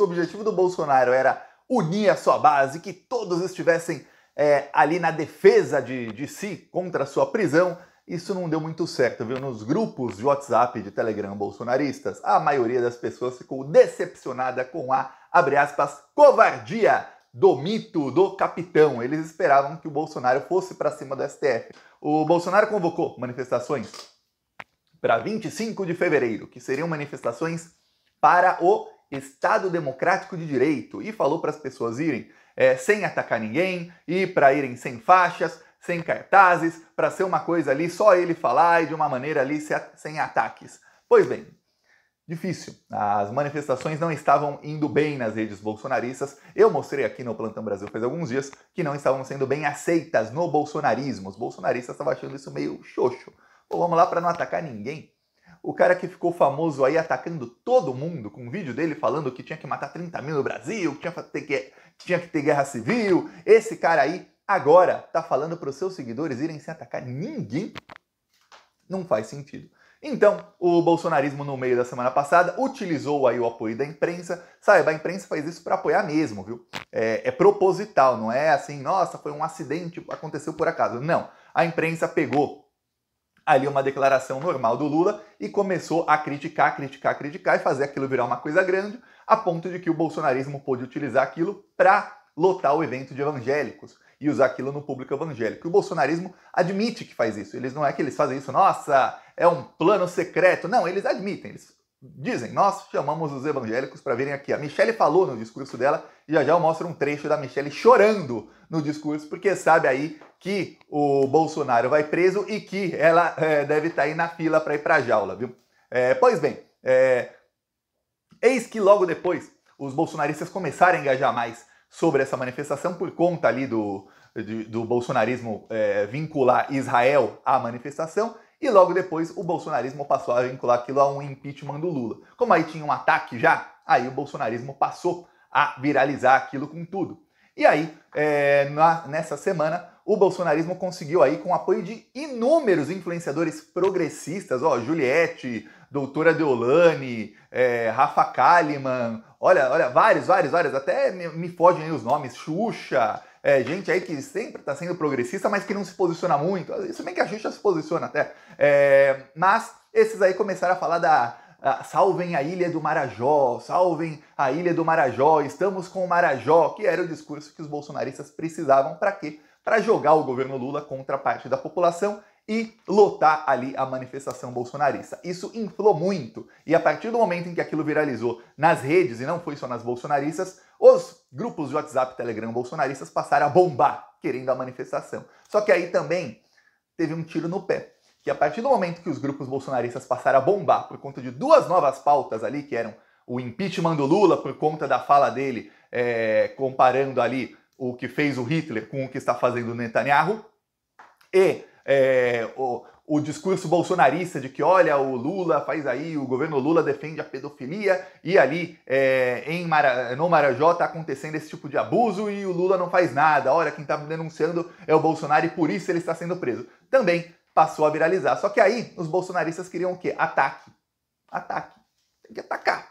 se o objetivo do Bolsonaro era unir a sua base, que todos estivessem é, ali na defesa de, de si contra a sua prisão, isso não deu muito certo, viu? Nos grupos de WhatsApp de Telegram bolsonaristas, a maioria das pessoas ficou decepcionada com a, abre aspas, covardia do mito do capitão. Eles esperavam que o Bolsonaro fosse para cima do STF. O Bolsonaro convocou manifestações para 25 de fevereiro, que seriam manifestações para o Estado Democrático de Direito e falou para as pessoas irem é, sem atacar ninguém e para irem sem faixas, sem cartazes, para ser uma coisa ali só ele falar e de uma maneira ali sem ataques. Pois bem, difícil. As manifestações não estavam indo bem nas redes bolsonaristas. Eu mostrei aqui no Plantão Brasil faz alguns dias que não estavam sendo bem aceitas no bolsonarismo. Os bolsonaristas estavam achando isso meio xoxo. Pô, vamos lá para não atacar ninguém o cara que ficou famoso aí atacando todo mundo com um vídeo dele falando que tinha que matar 30 mil no Brasil, que tinha que ter, que tinha que ter guerra civil. Esse cara aí agora tá falando para os seus seguidores irem se atacar ninguém. Não faz sentido. Então, o bolsonarismo no meio da semana passada utilizou aí o apoio da imprensa. Saiba, a imprensa faz isso para apoiar mesmo, viu? É, é proposital, não é assim, nossa, foi um acidente, aconteceu por acaso. Não. A imprensa pegou ali uma declaração normal do Lula e começou a criticar, criticar, criticar e fazer aquilo virar uma coisa grande, a ponto de que o bolsonarismo pôde utilizar aquilo para lotar o evento de evangélicos e usar aquilo no público evangélico. O bolsonarismo admite que faz isso. Eles não é que eles fazem isso, nossa, é um plano secreto. Não, eles admitem. Eles Dizem, nós chamamos os evangélicos para virem aqui. A Michelle falou no discurso dela, e já já eu mostro um trecho da Michelle chorando no discurso, porque sabe aí que o Bolsonaro vai preso e que ela é, deve estar tá aí na fila para ir para a jaula, viu? É, pois bem, é, eis que logo depois os bolsonaristas começaram a engajar mais sobre essa manifestação por conta ali do, do, do bolsonarismo é, vincular Israel à manifestação e logo depois o bolsonarismo passou a vincular aquilo a um impeachment do Lula. Como aí tinha um ataque já, aí o bolsonarismo passou a viralizar aquilo com tudo. E aí, é, na, nessa semana, o bolsonarismo conseguiu aí, com o apoio de inúmeros influenciadores progressistas, ó, Juliette, doutora Deolane, é, Rafa Kalimann, olha, olha, vários, vários, vários, até me, me fogem os nomes, Xuxa, é, gente aí que sempre está sendo progressista, mas que não se posiciona muito. Isso bem que a gente já se posiciona até. É, mas esses aí começaram a falar da. A, salvem a ilha do Marajó, salvem a ilha do Marajó, estamos com o Marajó, que era o discurso que os bolsonaristas precisavam para quê? Para jogar o governo Lula contra a parte da população e lotar ali a manifestação bolsonarista. Isso inflou muito e a partir do momento em que aquilo viralizou nas redes e não foi só nas bolsonaristas, os grupos de WhatsApp e Telegram bolsonaristas passaram a bombar querendo a manifestação. Só que aí também teve um tiro no pé, que a partir do momento que os grupos bolsonaristas passaram a bombar por conta de duas novas pautas ali, que eram o impeachment do Lula por conta da fala dele é, comparando ali o que fez o Hitler com o que está fazendo o Netanyahu e é, o, o discurso bolsonarista de que, olha, o Lula faz aí, o governo Lula defende a pedofilia e ali é, em Mara, no Marajó está acontecendo esse tipo de abuso e o Lula não faz nada. Olha, quem está denunciando é o Bolsonaro e por isso ele está sendo preso. Também passou a viralizar. Só que aí os bolsonaristas queriam o quê? Ataque. Ataque. Tem que atacar.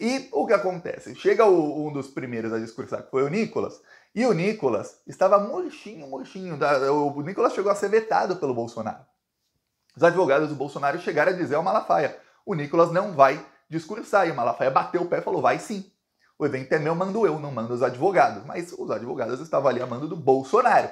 E o que acontece? Chega o, um dos primeiros a discursar, que foi o Nicolas, e o Nicolas estava murchinho, murchinho. O Nicolas chegou a ser vetado pelo Bolsonaro. Os advogados do Bolsonaro chegaram a dizer ao Malafaia: o Nicolas não vai discursar. E o Malafaia bateu o pé e falou: vai sim. O evento é meu, mando eu, não mando os advogados. Mas os advogados estavam ali a mando do Bolsonaro.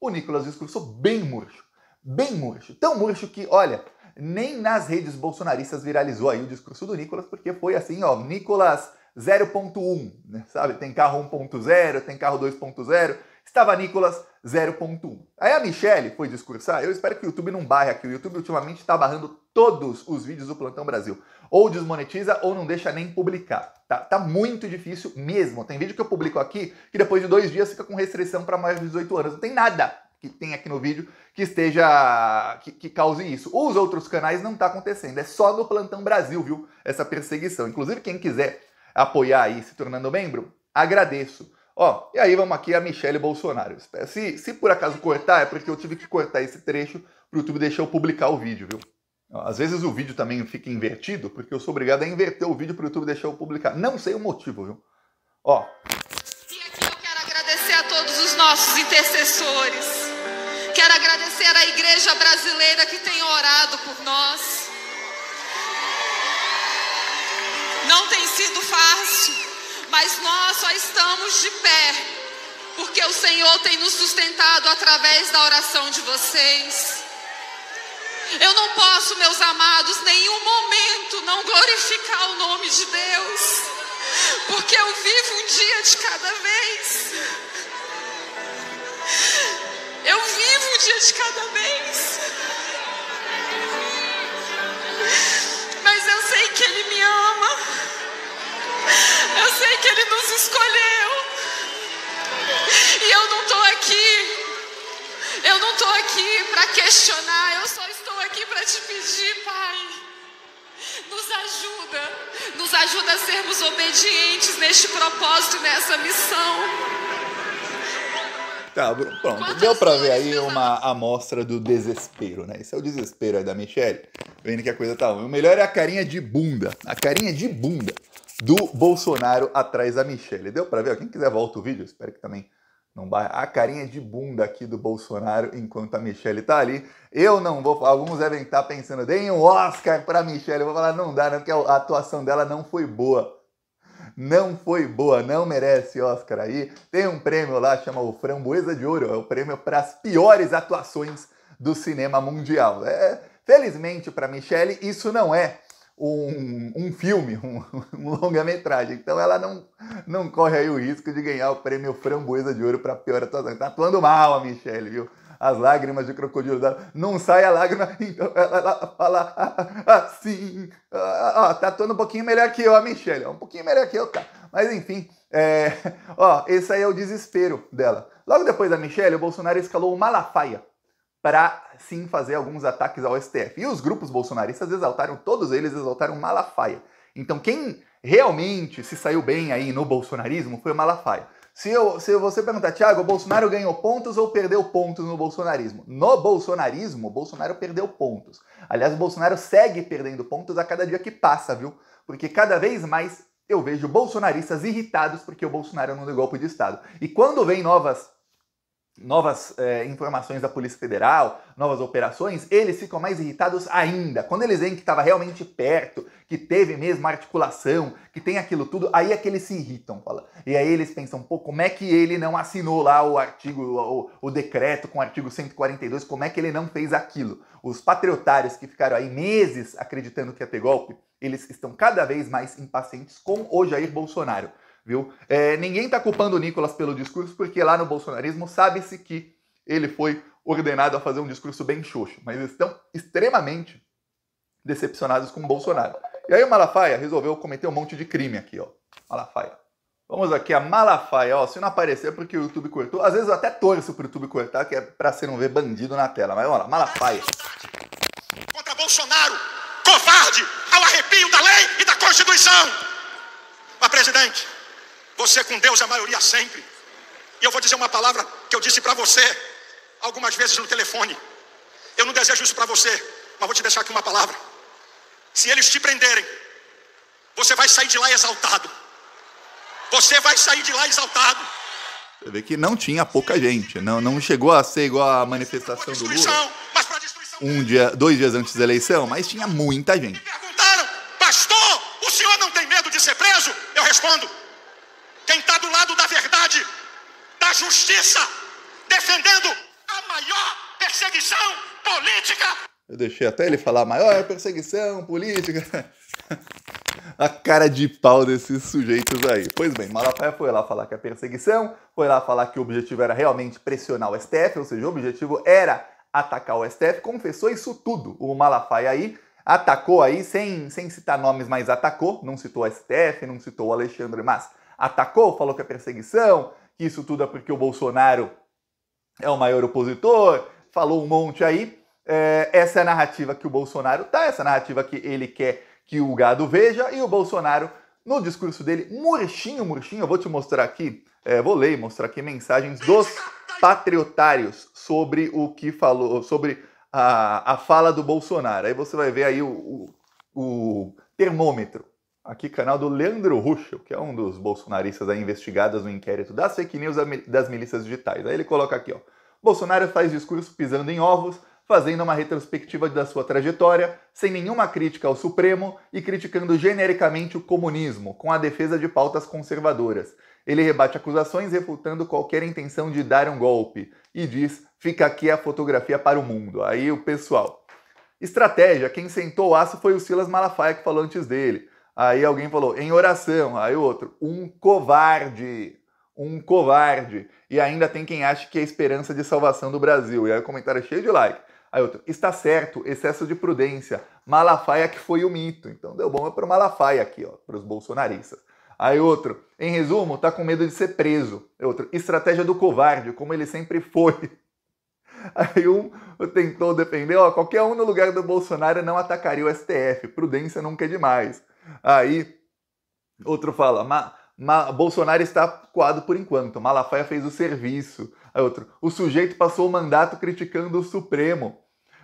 O Nicolas discursou bem murcho. Bem murcho. Tão murcho que, olha, nem nas redes bolsonaristas viralizou aí o discurso do Nicolas, porque foi assim, ó, Nicolas 0.1, né? sabe? Tem carro 1.0, tem carro 2.0. Estava Nicolas 0.1. Aí a Michelle foi discursar. Eu espero que o YouTube não barre aqui. O YouTube ultimamente está barrando todos os vídeos do Plantão Brasil. Ou desmonetiza ou não deixa nem publicar. Tá, tá muito difícil mesmo. Tem vídeo que eu publico aqui que depois de dois dias fica com restrição para mais de 18 anos. Não tem nada que tem aqui no vídeo que esteja. que, que cause isso. Os outros canais não está acontecendo. É só no Plantão Brasil, viu? Essa perseguição. Inclusive, quem quiser apoiar aí se tornando membro? Agradeço. Ó, e aí vamos aqui a michelle Bolsonaro. Se, se por acaso cortar, é porque eu tive que cortar esse trecho para o YouTube deixar eu publicar o vídeo, viu? Às vezes o vídeo também fica invertido, porque eu sou obrigado a inverter o vídeo para o YouTube deixar eu publicar. Não sei o motivo, viu? Ó. E aqui eu quero agradecer a todos os nossos intercessores. Quero agradecer à igreja brasileira que tem orado por nós. Não tem sido fácil, mas nós só estamos de pé, porque o Senhor tem nos sustentado através da oração de vocês. Eu não posso, meus amados, nenhum momento não glorificar o nome de Deus, porque eu vivo um dia de cada vez. Eu vivo um dia de cada vez. Mas eu sei que Ele me ama. Eu sei que Ele nos escolheu. E eu não estou aqui. Eu não estou aqui para questionar. Eu só estou aqui para te pedir, Pai. Nos ajuda. Nos ajuda a sermos obedientes neste propósito e nessa missão. Tá, pronto. Deu pra ver aí uma amostra do desespero, né? Esse é o desespero aí da Michelle, vendo que a coisa tá ruim. O melhor é a carinha de bunda. A carinha de bunda do Bolsonaro atrás da Michelle. Deu pra ver? Quem quiser volta o vídeo, espero que também não vá A carinha de bunda aqui do Bolsonaro enquanto a Michelle tá ali. Eu não vou. Alguns devem estar tá pensando, deem um Oscar pra Michelle. Eu vou falar, não dá, né? porque a atuação dela não foi boa não foi boa, não merece Oscar aí. Tem um prêmio lá, chama o Framboesa de Ouro, é o prêmio para as piores atuações do cinema mundial. É, felizmente para Michelle, isso não é um, um filme, um, um longa-metragem. Então ela não, não corre aí o risco de ganhar o prêmio Framboesa de Ouro para pior atuação. Tá atuando mal a Michelle, viu? as lágrimas de crocodilo dela. Não sai a lágrima, então ela fala assim. Ó, ah, ah, tá todo um pouquinho melhor que eu, a Michelle. Um pouquinho melhor que eu, tá. Mas enfim, é, ó, esse aí é o desespero dela. Logo depois da Michelle, o Bolsonaro escalou o Malafaia para sim fazer alguns ataques ao STF. E os grupos bolsonaristas exaltaram, todos eles exaltaram Malafaia. Então quem realmente se saiu bem aí no bolsonarismo foi o Malafaia. Se, eu, se você perguntar, Tiago, o Bolsonaro ganhou pontos ou perdeu pontos no bolsonarismo? No bolsonarismo, o Bolsonaro perdeu pontos. Aliás, o Bolsonaro segue perdendo pontos a cada dia que passa, viu? Porque cada vez mais eu vejo bolsonaristas irritados porque o Bolsonaro não deu golpe de Estado. E quando vem novas novas é, informações da Polícia Federal, novas operações, eles ficam mais irritados ainda. Quando eles veem que estava realmente perto, que teve mesmo articulação, que tem aquilo tudo, aí é que eles se irritam, fala. E aí eles pensam, pô, como é que ele não assinou lá o artigo, o, o decreto com o artigo 142, como é que ele não fez aquilo? Os patriotários que ficaram aí meses acreditando que ia ter golpe, eles estão cada vez mais impacientes com o Jair Bolsonaro viu? É, ninguém está culpando o Nicolas pelo discurso, porque lá no bolsonarismo sabe-se que ele foi ordenado a fazer um discurso bem xoxo, mas estão extremamente decepcionados com o Bolsonaro. E aí o Malafaia resolveu cometer um monte de crime aqui, ó. Malafaia. Vamos aqui, a Malafaia, ó, se não aparecer é porque o YouTube cortou, às vezes eu até torço pro YouTube cortar, que é pra você não ver bandido na tela, mas olha lá, Malafaia. Contra Bolsonaro, covarde, ao arrepio da lei e da Constituição. Mas, presidente, você é com Deus é a maioria sempre. E eu vou dizer uma palavra que eu disse para você algumas vezes no telefone. Eu não desejo isso para você, mas vou te deixar aqui uma palavra. Se eles te prenderem, você vai sair de lá exaltado. Você vai sair de lá exaltado. Você vê que não tinha pouca gente, não, não chegou a ser igual a manifestação do Lula. Um dia, dois dias antes da eleição, mas tinha muita gente. Me perguntaram, pastor, o senhor não tem medo de ser preso? Eu respondo, justiça, defendendo a maior perseguição política. Eu deixei até ele falar maior perseguição política. a cara de pau desses sujeitos aí. Pois bem, Malafaia foi lá falar que a é perseguição, foi lá falar que o objetivo era realmente pressionar o STF, ou seja, o objetivo era atacar o STF, confessou isso tudo. O Malafaia aí atacou aí, sem, sem citar nomes, mas atacou, não citou o STF, não citou o Alexandre, mas atacou, falou que a é perseguição, que isso tudo é porque o Bolsonaro é o maior opositor, falou um monte aí. É, essa é a narrativa que o Bolsonaro tá, essa narrativa que ele quer que o gado veja, e o Bolsonaro, no discurso dele, murchinho, murchinho, eu vou te mostrar aqui, é, vou ler e mostrar aqui mensagens dos patriotários sobre o que falou, sobre a, a fala do Bolsonaro. Aí você vai ver aí o, o, o termômetro aqui canal do Leandro Ruschel, que é um dos bolsonaristas aí investigados no inquérito das fake news das milícias digitais. Aí ele coloca aqui, ó. Bolsonaro faz discurso pisando em ovos, fazendo uma retrospectiva da sua trajetória, sem nenhuma crítica ao Supremo e criticando genericamente o comunismo, com a defesa de pautas conservadoras. Ele rebate acusações refutando qualquer intenção de dar um golpe e diz: fica aqui a fotografia para o mundo. Aí o pessoal. Estratégia: quem sentou o aço foi o Silas Malafaia que falou antes dele. Aí alguém falou, em oração. Aí o outro, um covarde. Um covarde. E ainda tem quem acha que é a esperança de salvação do Brasil. E aí o comentário é cheio de like. Aí outro, está certo, excesso de prudência. Malafaia que foi o mito. Então deu bom para o Malafaia aqui, ó, para os bolsonaristas. Aí outro, em resumo, tá com medo de ser preso. Aí é outro, estratégia do covarde, como ele sempre foi. Aí um tentou defender, ó, qualquer um no lugar do Bolsonaro não atacaria o STF, prudência nunca é demais. Aí outro fala, Ma, Ma, Bolsonaro está coado por enquanto, Malafaia fez o serviço. Aí outro, o sujeito passou o mandato criticando o Supremo.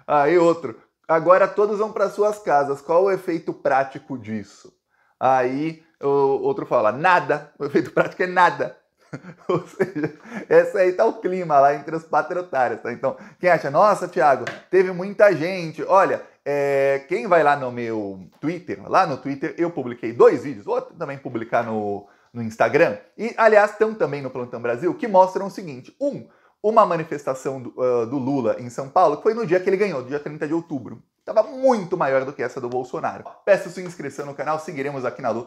Aí outro, agora todos vão para suas casas, qual o efeito prático disso? Aí o outro fala, nada, o efeito prático é nada. Ou seja, esse aí tá o clima lá entre os patriotários, tá? Então, quem acha, nossa, Tiago, teve muita gente, olha, é, quem vai lá no meu Twitter, lá no Twitter eu publiquei dois vídeos, vou também publicar no, no Instagram, e aliás estão também no Plantão Brasil, que mostram o seguinte: um, uma manifestação do, uh, do Lula em São Paulo, que foi no dia que ele ganhou, dia 30 de outubro. Estava muito maior do que essa do Bolsonaro. Peço sua inscrição no canal, seguiremos aqui na luta.